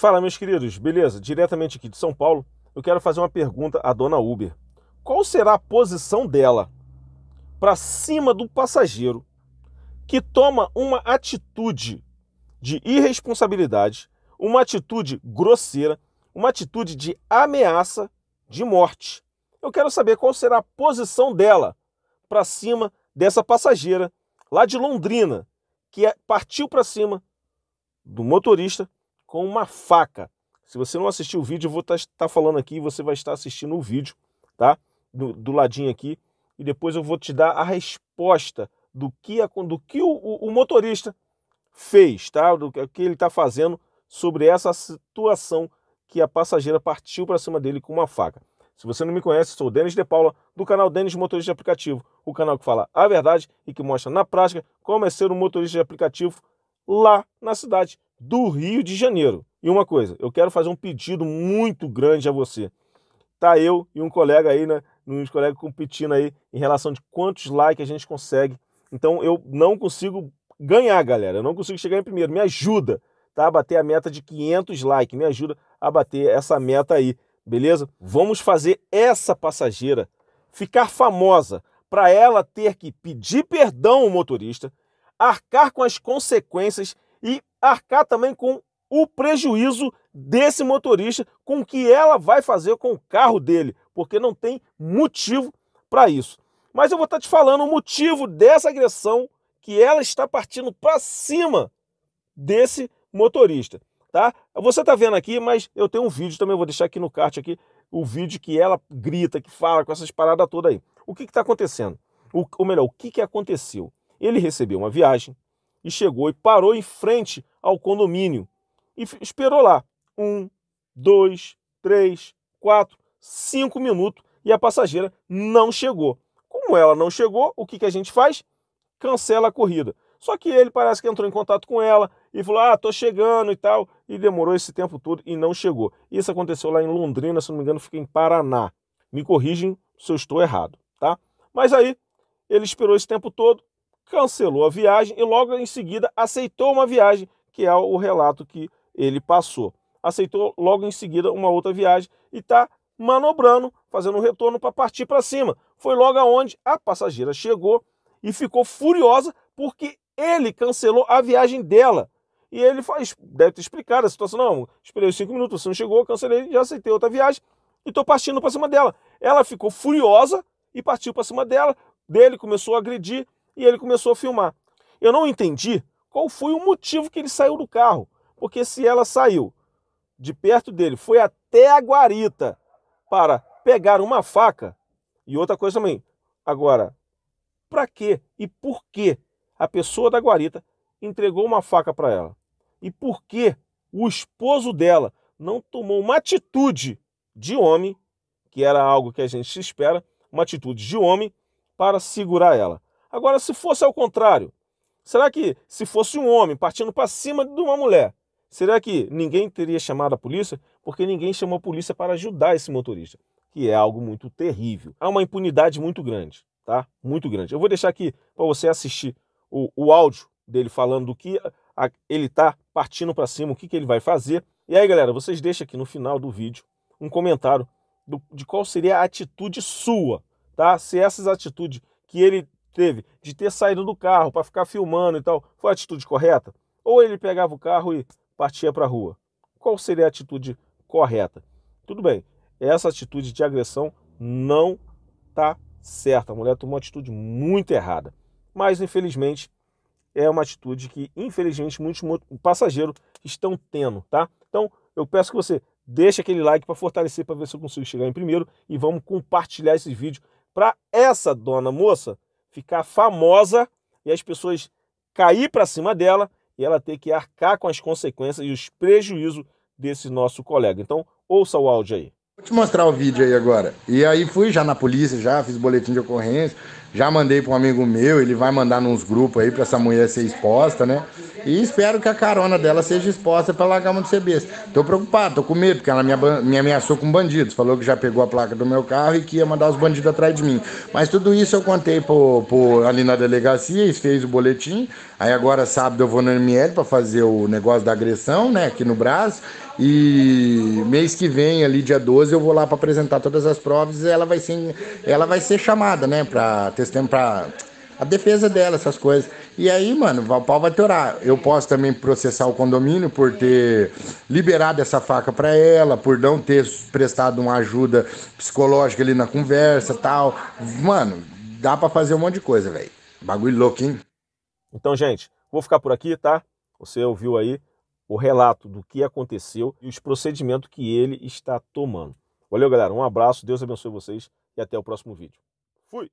Fala, meus queridos, beleza? Diretamente aqui de São Paulo, eu quero fazer uma pergunta à dona Uber. Qual será a posição dela para cima do passageiro que toma uma atitude de irresponsabilidade, uma atitude grosseira, uma atitude de ameaça de morte? Eu quero saber qual será a posição dela para cima dessa passageira lá de Londrina que é, partiu para cima do motorista com uma faca. Se você não assistiu o vídeo, eu vou estar tá, tá falando aqui, você vai estar assistindo o vídeo, tá? Do, do, ladinho aqui, e depois eu vou te dar a resposta do que, a, do que o, o, o motorista fez, tá? Do que ele está fazendo sobre essa situação que a passageira partiu para cima dele com uma faca. Se você não me conhece, sou o Denis De Paula, do canal Denis Motorista de Aplicativo, o canal que fala a verdade e que mostra na prática como é ser um motorista de aplicativo lá na cidade do Rio de Janeiro. E uma coisa, eu quero fazer um pedido muito grande a você. Tá eu e um colega aí, né? Uns colegas competindo aí em relação de quantos likes a gente consegue. Então eu não consigo ganhar, galera. Eu não consigo chegar em primeiro. Me ajuda, tá? A bater a meta de 500 likes. Me ajuda a bater essa meta aí, beleza? Vamos fazer essa passageira ficar famosa para ela ter que pedir perdão ao motorista, arcar com as consequências e arcar também com o prejuízo desse motorista, com o que ela vai fazer com o carro dele, porque não tem motivo para isso. Mas eu vou estar tá te falando o motivo dessa agressão que ela está partindo para cima desse motorista, tá? Você está vendo aqui, mas eu tenho um vídeo também, vou deixar aqui no cartão aqui o vídeo que ela grita, que fala com essas paradas todas aí. O que está acontecendo? O, ou melhor, o que, que aconteceu? Ele recebeu uma viagem, e chegou e parou em frente ao condomínio e esperou lá um, dois, três, quatro, cinco minutos e a passageira não chegou. Como ela não chegou, o que, que a gente faz? Cancela a corrida. Só que ele parece que entrou em contato com ela e falou: Ah, tô chegando e tal. E demorou esse tempo todo e não chegou. Isso aconteceu lá em Londrina, se não me engano, fica em Paraná. Me corrigem se eu estou errado, tá? Mas aí ele esperou esse tempo todo, cancelou a viagem e logo em seguida aceitou uma viagem, que é o relato que ele passou. Aceitou logo em seguida uma outra viagem e está manobrando, fazendo um retorno para partir para cima. Foi logo aonde a passageira chegou e ficou furiosa porque ele cancelou a viagem dela. E ele faz, deve ter explicado a situação. Não, esperei cinco minutos, você não chegou, cancelei, já aceitei outra viagem e estou partindo para cima dela. Ela ficou furiosa e partiu para cima dela, dele começou a agredir e ele começou a filmar. Eu não entendi qual foi o motivo que ele saiu do carro, porque se ela saiu de perto dele, foi até a guarita para pegar uma faca. E outra coisa também, agora, para quê e por que a pessoa da guarita entregou uma faca para ela? E por que o esposo dela não tomou uma atitude de homem, que era algo que a gente espera, uma atitude de homem para segurar ela? Agora, se fosse ao contrário, será que se fosse um homem partindo para cima de uma mulher, será que ninguém teria chamado a polícia? Porque ninguém chamou a polícia para ajudar esse motorista, que é algo muito terrível. Há uma impunidade muito grande, tá? Muito grande. Eu vou deixar aqui para você assistir o, o áudio dele falando do que a, ele está partindo para cima, o que, que ele vai fazer. E aí, galera, vocês deixam aqui no final do vídeo um comentário do, de qual seria a atitude sua, tá? Se essas atitudes que ele teve de ter saído do carro para ficar filmando e tal, foi a atitude correta? Ou ele pegava o carro e partia para a rua? Qual seria a atitude correta? Tudo bem, essa atitude de agressão não tá certa. A mulher tomou uma atitude muito errada. Mas, infelizmente, é uma atitude que, infelizmente, muitos passageiros estão tendo, tá? Então, eu peço que você deixe aquele like para fortalecer, para ver se eu consigo chegar em primeiro. E vamos compartilhar esse vídeo para essa dona moça ficar famosa e as pessoas cair para cima dela e ela ter que arcar com as consequências e os prejuízos desse nosso colega. Então, ouça o áudio aí. Vou te mostrar o vídeo aí agora. E aí fui já na polícia, já fiz boletim de ocorrência. Já mandei para um amigo meu, ele vai mandar nos grupos aí para essa mulher ser exposta, né? E espero que a carona dela seja exposta pela gama de CBS. Tô preocupado, tô com medo, porque ela me, me ameaçou com bandidos. Falou que já pegou a placa do meu carro e que ia mandar os bandidos atrás de mim. Mas tudo isso eu contei por, por, ali na delegacia, eles fez o boletim. Aí agora sábado eu vou no ML para fazer o negócio da agressão, né? Aqui no braço. E mês que vem, ali dia 12, eu vou lá para apresentar todas as provas e ela vai ser, ela vai ser chamada, né? Para ter eles têm pra. A defesa dela, essas coisas. E aí, mano, o pau vai torar. Eu posso também processar o condomínio por ter liberado essa faca para ela, por não ter prestado uma ajuda psicológica ali na conversa tal. Mano, dá para fazer um monte de coisa, velho. Bagulho louco, hein? Então, gente, vou ficar por aqui, tá? Você ouviu aí o relato do que aconteceu e os procedimentos que ele está tomando. Valeu, galera. Um abraço, Deus abençoe vocês e até o próximo vídeo. Fui!